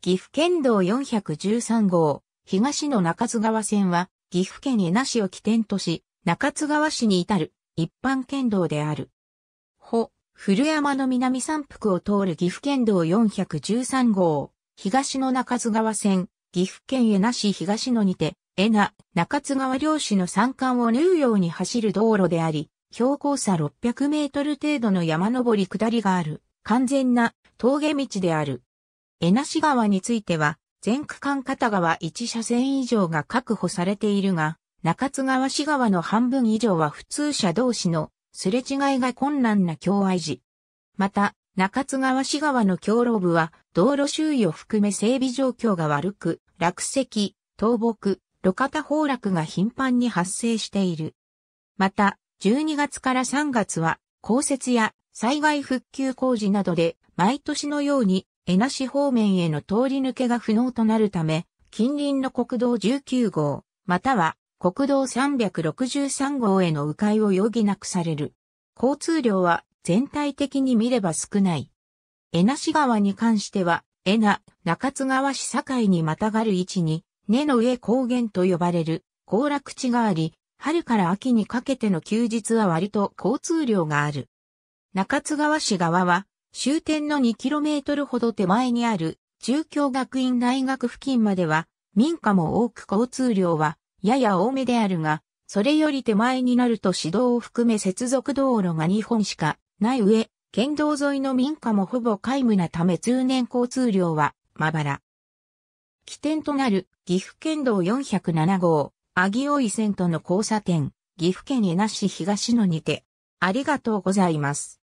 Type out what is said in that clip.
岐阜県道413号、東の中津川線は、岐阜県江那市を起点とし、中津川市に至る一般県道である。ほ、古山の南山腹を通る岐阜県道413号、東の中津川線、岐阜県江那市東野にて、江那、中津川漁市の山間を縫うように走る道路であり、標高差600メートル程度の山登り下りがある、完全な峠道である。江し川については、全区間片側1車線以上が確保されているが、中津川市川の半分以上は普通車同士のすれ違いが困難な境愛時。また、中津川市川の境路部は、道路周囲を含め整備状況が悪く、落石、倒木、路肩崩落が頻繁に発生している。また、12月から3月は、降雪や災害復旧工事などで、毎年のように江那市方面への通り抜けが不能となるため、近隣の国道19号、または国道363号への迂回を余儀なくされる。交通量は全体的に見れば少ない。江那市川に関しては、江那、中津川市境にまたがる位置に、根の上高原と呼ばれる行楽地があり、春から秋にかけての休日は割と交通量がある。中津川市側は終点の 2km ほど手前にある中京学院大学付近までは民家も多く交通量はやや多めであるが、それより手前になると市道を含め接続道路が2本しかない上、県道沿いの民家もほぼ皆無なため通年交通量はまばら。起点となる岐阜県道407号、木尾伊線との交差点、岐阜県江那市東野にて、ありがとうございます。